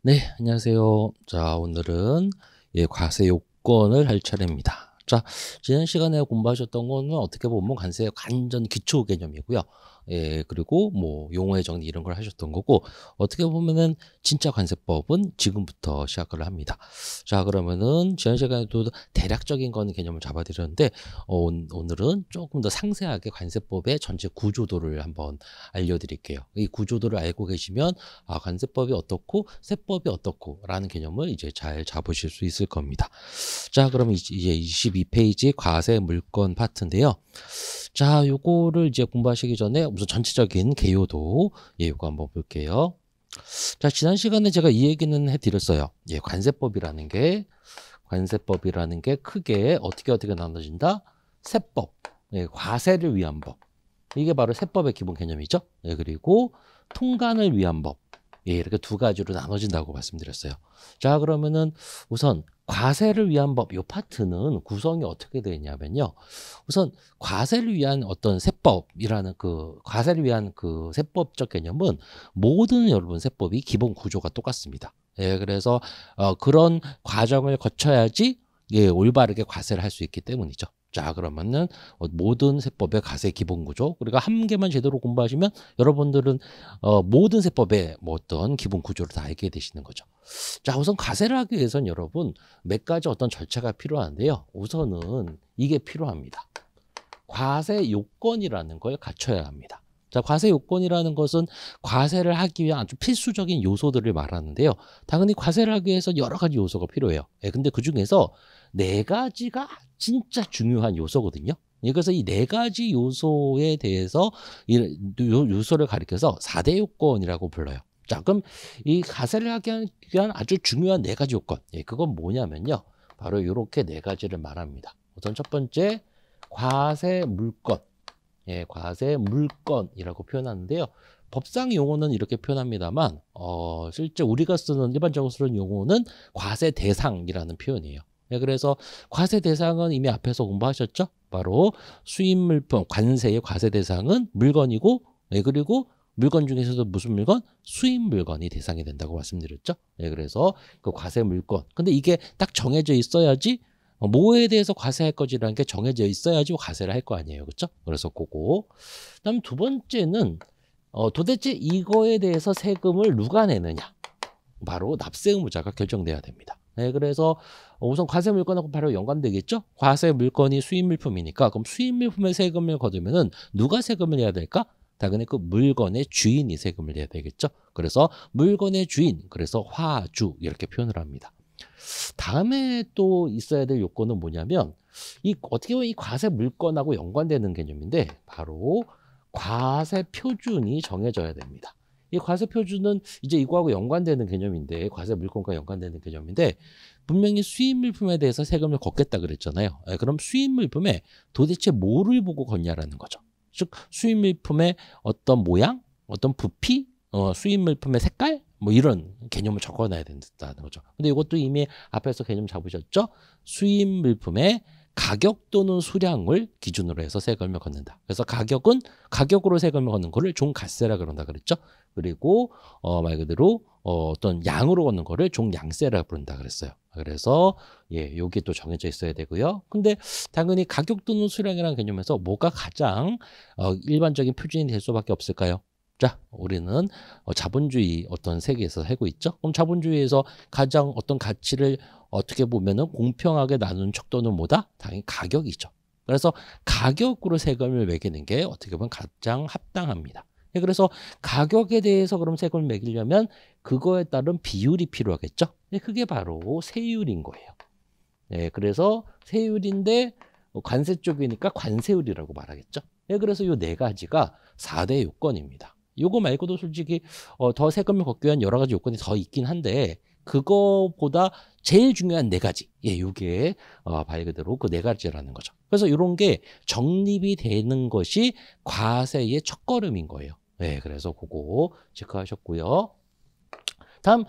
네, 안녕하세요. 자, 오늘은 예, 과세 요건을 할 차례입니다. 자, 지난 시간에 공부하셨던 거는 어떻게 보면 관세 완전 기초 개념이고요. 예, 그리고 뭐 용어의 정리 이런 걸 하셨던 거고 어떻게 보면은 진짜 관세법은 지금부터 시작을 합니다. 자, 그러면은 지난 시간에도 대략적인 거는 개념을 잡아드렸는데 어, 오늘은 조금 더 상세하게 관세법의 전체 구조도를 한번 알려드릴게요. 이 구조도를 알고 계시면 아, 관세법이 어떻고 세법이 어떻고라는 개념을 이제 잘 잡으실 수 있을 겁니다. 자, 그럼 이제 22페이지 과세 물건 파트인데요. 자, 요거를 이제 공부하시기 전에 무슨 전체적인 개요도 예, 요거 한번 볼게요. 자, 지난 시간에 제가 이 얘기는 해드렸어요. 예, 관세법이라는 게, 관세법이라는 게 크게 어떻게 어떻게 나눠진다? 세법, 예, 과세를 위한 법. 이게 바로 세법의 기본 개념이죠. 예, 그리고 통관을 위한 법. 예, 이렇게 두 가지로 나눠진다고 말씀드렸어요. 자, 그러면은 우선 과세를 위한 법, 요 파트는 구성이 어떻게 되냐면요. 우선 과세를 위한 어떤 세법이라는 그, 과세를 위한 그 세법적 개념은 모든 여러분 세법이 기본 구조가 똑같습니다. 예, 그래서, 어, 그런 과정을 거쳐야지, 예, 올바르게 과세를 할 수 있기 때문이죠. 자 그러면은 어, 모든 세법의 가세 기본 구조 그리니한 그러니까 개만 제대로 공부하시면 여러분들은 어, 모든 세법의 뭐 어떤 기본 구조를 다 알게 되시는 거죠. 자 우선 가세를 하기 위해선 여러분 몇 가지 어떤 절차가 필요한데요. 우선은 이게 필요합니다. 과세 요건이라는 걸 갖춰야 합니다. 자, 과세 요건이라는 것은 과세를 하기 위한 아주 필수적인 요소들을 말하는데요. 당연히 과세를 하기 위해서 여러 가지 요소가 필요해요. 예, 근데 그 중에서 네 가지가 진짜 중요한 요소거든요. 예, 그래서 이 네 가지 요소에 대해서 이 요소를 가리켜서 4대 요건이라고 불러요. 자, 그럼 이 과세를 하기 위한 아주 중요한 네 가지 요건. 예, 그건 뭐냐면요. 바로 이렇게 네 가지를 말합니다. 우선 첫 번째, 과세 물건. 예, 과세 물건이라고 표현하는데요. 법상 용어는 이렇게 표현합니다만 어, 실제 우리가 쓰는 일반적으로 쓰는 용어는 과세 대상이라는 표현이에요. 예, 그래서 과세 대상은 이미 앞에서 공부하셨죠? 바로 수입물품 관세의 과세 대상은 물건이고 예, 그리고 물건 중에서도 무슨 물건? 수입 물건이 대상이 된다고 말씀드렸죠. 예, 그래서 그 과세 물건. 근데 이게 딱 정해져 있어야지 어, 뭐에 대해서 과세할 것이라는 게 정해져 있어야지 뭐 과세를 할 거 아니에요. 그렇죠? 그래서 그거. 그다음 두 번째는 어, 도대체 이거에 대해서 세금을 누가 내느냐? 바로 납세 의무자가 결정돼야 됩니다. 네, 그래서 우선 과세 물건하고 바로 연관되겠죠? 과세 물건이 수입 물품이니까 그럼 수입 물품에 세금을 거두면은 누가 세금을 내야 될까? 당연히 그 물건의 주인이 세금을 내야 되겠죠. 그래서 물건의 주인, 그래서 화주 이렇게 표현을 합니다. 다음에 또 있어야 될 요건은 뭐냐면 이 어떻게 보면 이 과세 물건하고 연관되는 개념인데 바로 과세 표준이 정해져야 됩니다. 이 과세 표준은 이제 이거하고 연관되는 개념인데 과세 물건과 연관되는 개념인데 분명히 수입 물품에 대해서 세금을 걷겠다 그랬잖아요. 예, 그럼 수입 물품에 도대체 뭐를 보고 걷냐라는 거죠. 즉 수입 물품의 어떤 모양, 어떤 부피, 어, 수입 물품의 색깔 뭐 이런 개념을 적어놔야 된다는 거죠. 근데 이것도 이미 앞에서 개념 잡으셨죠? 수입 물품의 가격 또는 수량을 기준으로 해서 세금을 걷는다. 그래서 가격은 가격으로 세금을 걷는 거를 종가세라 그런다 그랬죠. 그리고 어 말 그대로 어 어떤 양으로 걷는 거를 종양세라 부른다 그랬어요. 그래서 예, 요게 또 정해져 있어야 되고요. 근데 당연히 가격 또는 수량이라는 개념에서 뭐가 가장 어 일반적인 표준이 될 수밖에 없을까요? 자, 우리는 어, 자본주의 어떤 세계에서 살고 있죠. 그럼 자본주의에서 가장 어떤 가치를 어떻게 보면은 공평하게 나누는 척도는 뭐다? 당연히 가격이죠. 그래서 가격으로 세금을 매기는 게 어떻게 보면 가장 합당합니다. 네, 그래서 가격에 대해서 그럼 세금을 매기려면 그거에 따른 비율이 필요하겠죠. 네, 그게 바로 세율인 거예요. 네, 그래서 세율인데 관세 쪽이니까 관세율이라고 말하겠죠. 네, 그래서 이 네 가지가 사대 요건입니다. 요거 말고도 솔직히 어, 더 세금을 걷기 위한 여러 가지 요건이 더 있긴 한데 그거보다 제일 중요한 네 가지. 예, 요게 어, 말 그대로 그 네 가지라는 거죠. 그래서 이런 게 정립이 되는 것이 과세의 첫걸음인 거예요. 예, 그래서 그거 체크하셨고요. 다음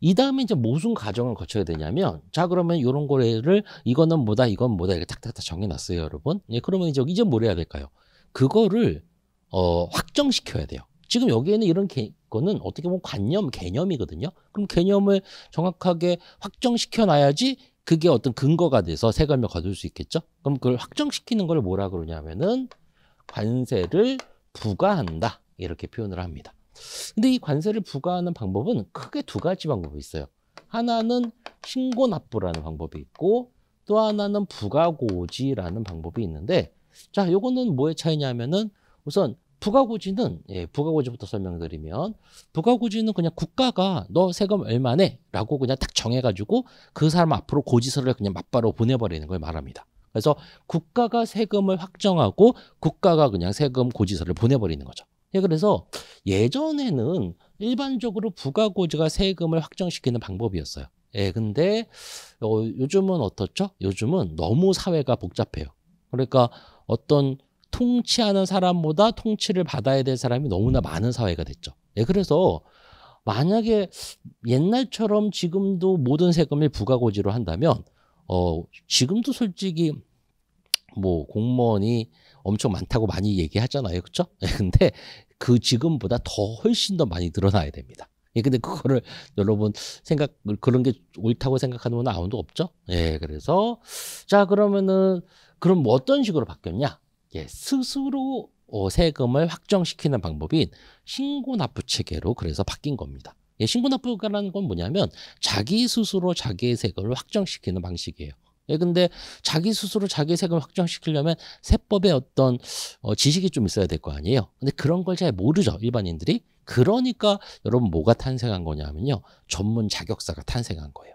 이 다음에 이제 무슨 과정을 거쳐야 되냐면 자 그러면 이런 거를 이거는 뭐다 이건 뭐다 이렇게 탁탁탁 정해놨어요 여러분 예 그러면 이제 이제 뭘 해야 될까요 그거를 어 확정시켜야 돼요 지금 여기에는 이런 개, 거는 어떻게 보면 관념, 개념이거든요. 그럼 개념을 정확하게 확정시켜 놔야지 그게 어떤 근거가 돼서 세금을 거둘 수 있겠죠. 그럼 그걸 확정시키는 걸 뭐라 그러냐면은 관세를 부과한다. 이렇게 표현을 합니다. 근데 이 관세를 부과하는 방법은 크게 두 가지 방법이 있어요. 하나는 신고 납부라는 방법이 있고 또 하나는 부가고지라는 방법이 있는데 자, 요거는 뭐의 차이냐면은 우선 부가고지는 예, 부가고지부터 설명드리면 부가고지는 그냥 국가가 너 세금 얼마네라고 그냥 딱 정해가지고 그 사람 앞으로 고지서를 그냥 맞바로 보내버리는 걸 말합니다. 그래서 국가가 세금을 확정하고 국가가 그냥 세금 고지서를 보내버리는 거죠. 예, 그래서 예전에는 일반적으로 부가고지가 세금을 확정시키는 방법이었어요. 예, 근데 어, 요즘은 어떻죠? 요즘은 너무 사회가 복잡해요. 그러니까 어떤 통치하는 사람보다 통치를 받아야 될 사람이 너무나 많은 사회가 됐죠. 네, 그래서 만약에 옛날처럼 지금도 모든 세금을 부가고지로 한다면 어, 지금도 솔직히 뭐 공무원이 엄청 많다고 많이 얘기하잖아요. 그쵸죠 예, 근데 그 지금보다 더 훨씬 더 많이 늘어나야 됩니다. 예, 근데 그거를 여러분 생각 그런 게 옳다고 생각하는 건 아무도 없죠. 예, 그래서 자 그러면은 그럼 뭐 어떤 식으로 바뀌었냐? 예, 스스로 어, 세금을 확정시키는 방법인 신고납부 체계로 그래서 바뀐 겁니다. 예, 신고납부라는 건 뭐냐면 자기 스스로 자기의 세금을 확정시키는 방식이에요. 예, 근데 자기 스스로 자기 세금을 확정시키려면 세법의 어떤 어, 지식이 좀 있어야 될 거 아니에요. 근데 그런 걸 잘 모르죠 일반인들이. 그러니까 여러분 뭐가 탄생한 거냐면요 전문 자격사가 탄생한 거예요.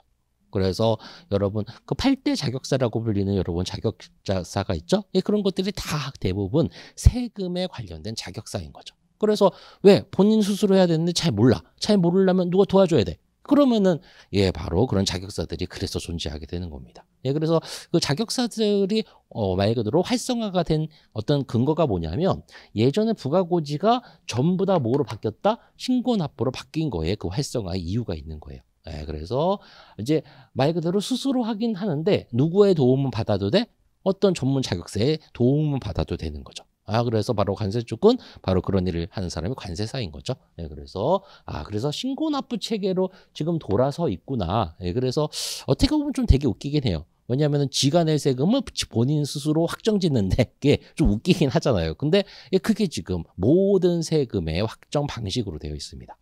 그래서 여러분 그 8대 자격사라고 불리는 여러분 자격사가 자 있죠? 예, 그런 것들이 다 대부분 세금에 관련된 자격사인 거죠. 그래서 왜 본인 스스로 해야 되는데 잘 몰라. 잘 모르려면 누가 도와줘야 돼. 그러면은 예 바로 그런 자격사들이 그래서 존재하게 되는 겁니다. 예 그래서 그 자격사들이 어, 말 그대로 활성화가 된 어떤 근거가 뭐냐면 예전에 부가고지가 전부 다 뭐로 바뀌었다 신고납부로 바뀐 거에 그 활성화의 이유가 있는 거예요. 네, 그래서 이제 말 그대로 스스로 하긴 하는데 누구의 도움을 받아도 돼? 어떤 전문 자격세의 도움을 받아도 되는 거죠. 아 그래서 바로 관세 쪽은 바로 그런 일을 하는 사람이 관세사인 거죠. 네, 그래서 아 그래서 신고 납부 체계로 지금 돌아서 있구나. 네, 그래서 어떻게 보면 좀 되게 웃기긴 해요. 왜냐면은 지가 낼 세금을 본인 스스로 확정짓는데 게 좀 웃기긴 하잖아요. 근데 그게 지금 모든 세금의 확정 방식으로 되어 있습니다.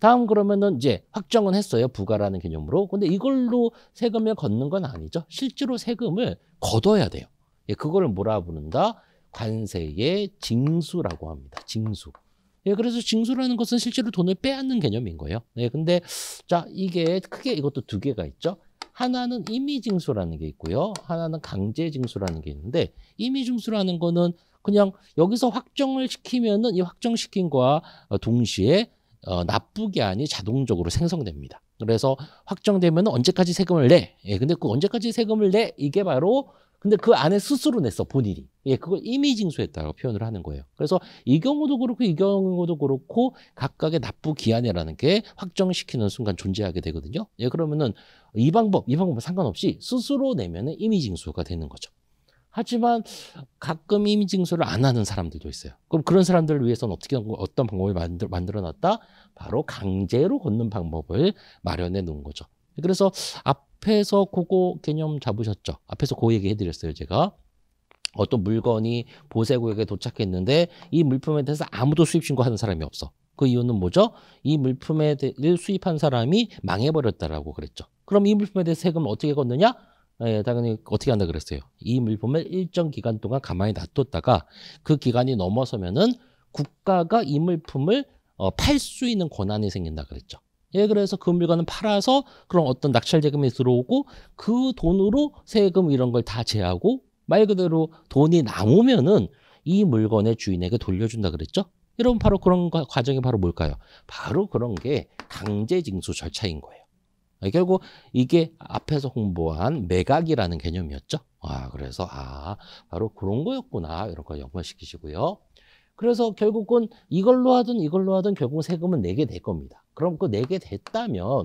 다음 그러면은 이제 확정은 했어요. 부가라는 개념으로. 근데 이걸로 세금을 걷는 건 아니죠. 실제로 세금을 걷어야 돼요. 예, 그거를 뭐라 부른다? 관세의 징수라고 합니다. 징수. 예, 그래서 징수라는 것은 실제로 돈을 빼앗는 개념인 거예요. 예, 근데 자, 이게 크게 이것도 두 개가 있죠. 하나는 임의징수라는 게 있고요. 하나는 강제징수라는 게 있는데 임의징수라는 거는 그냥 여기서 확정을 시키면은 이확정시킨 거와 동시에 어, 나쁘게 아니 자동적으로 생성됩니다. 그래서 확정되면 언제까지 세금을 내? 예, 근데 그 언제까지 세금을 내? 이게 바로 근데 그 안에 스스로 냈어 본인이. 예, 그걸 이미 징수했다고 표현을 하는 거예요. 그래서 이 경우도 그렇고 이 경우도 그렇고 각각의 납부 기한이라는 게 확정시키는 순간 존재하게 되거든요. 예, 그러면은 이 방법 이 방법 상관없이 스스로 내면은 임의 징수가 되는 거죠. 하지만 가끔 이미 징수를 안 하는 사람들도 있어요. 그럼 그런 사람들을 위해서는 어떻게 어떤 방법을 만들, 만들어 놨다? 바로 강제로 걷는 방법을 마련해 놓은 거죠. 그래서 앞에서 그거 개념 잡으셨죠. 앞에서 그 얘기 해드렸어요, 제가. 어떤 물건이 보세구역에 도착했는데 이 물품에 대해서 아무도 수입 신고하는 사람이 없어. 그 이유는 뭐죠? 이 물품에 대해 수입한 사람이 망해버렸다라고 그랬죠. 그럼 이 물품에 대해 서 세금을 어떻게 걷느냐? 예, 당연히 어떻게 한다 그랬어요. 이 물품을 일정 기간 동안 가만히 놔뒀다가 그 기간이 넘어서면은 국가가 이 물품을 어, 팔 수 있는 권한이 생긴다 그랬죠. 예, 그래서 그물건을 팔아서 그런 어떤 낙찰 세금이 들어오고 그 돈으로 세금 이런 걸 다 제하고 말 그대로 돈이 남으면은 이 물건의 주인에게 돌려준다 그랬죠. 여러분 바로 그런 과정이 바로 뭘까요? 바로 그런 게 강제징수 절차인 거예요. 아, 결국 이게 앞에서 홍보한 매각이라는 개념이었죠. 아, 그래서 아, 바로 그런 거였구나. 이런 걸 연관시키시고요. 그래서 결국은 이걸로 하든 이걸로 하든 결국 세금은 내게 될 겁니다. 그럼 그 내게 됐다면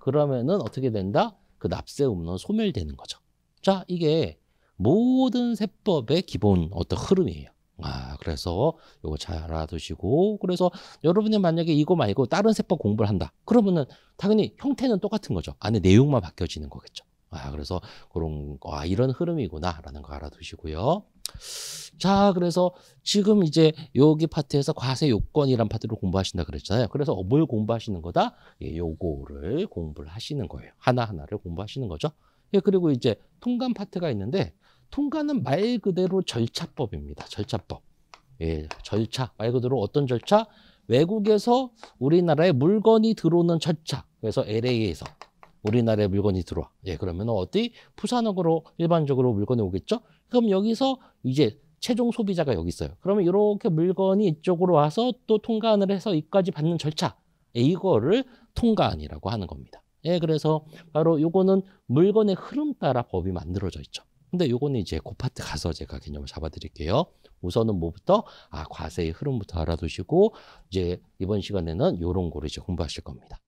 그러면은 어떻게 된다? 그 납세의무는 소멸되는 거죠. 자, 이게 모든 세법의 기본 어떤 흐름이에요. 아, 그래서 이거잘 알아두시고 그래서 여러분이 만약에 이거 말고 다른 세법 공부를 한다. 그러면은 당연히 형태는 똑같은 거죠. 안에 내용만 바뀌어지는 거겠죠. 아, 그래서 그런 아, 이런 흐름이구나라는 거 알아두시고요. 자, 그래서 지금 이제 여기 파트에서 과세 요건이란 파트를 공부하신다 그랬잖아요. 그래서 어, 뭘 공부하시는 거다? 예, 요거를 공부를 하시는 거예요. 하나하나를 공부하시는 거죠. 예, 그리고 이제 통관 파트가 있는데 통과는 말 그대로 절차법입니다. 절차법. 예, 절차. 말 그대로 어떤 절차? 외국에서 우리나라에 물건이 들어오는 절차. 그래서 LA에서 우리나라에 물건이 들어와. 예, 그러면 어디? 부산역으로 일반적으로 물건이 오겠죠? 그럼 여기서 이제 최종 소비자가 여기 있어요. 그러면 이렇게 물건이 이쪽으로 와서 또 통관을 해서 이까지 받는 절차. 예, 이거를 통관이라고 하는 겁니다. 예, 그래서 바로 요거는 물건의 흐름 따라 법이 만들어져 있죠. 근데 요거는 이제 그 파트 가서 제가 개념을 잡아드릴게요. 우선은 뭐부터? 아, 과세의 흐름부터 알아두시고 이제 이번 시간에는 요런 거를 이제 공부하실 겁니다.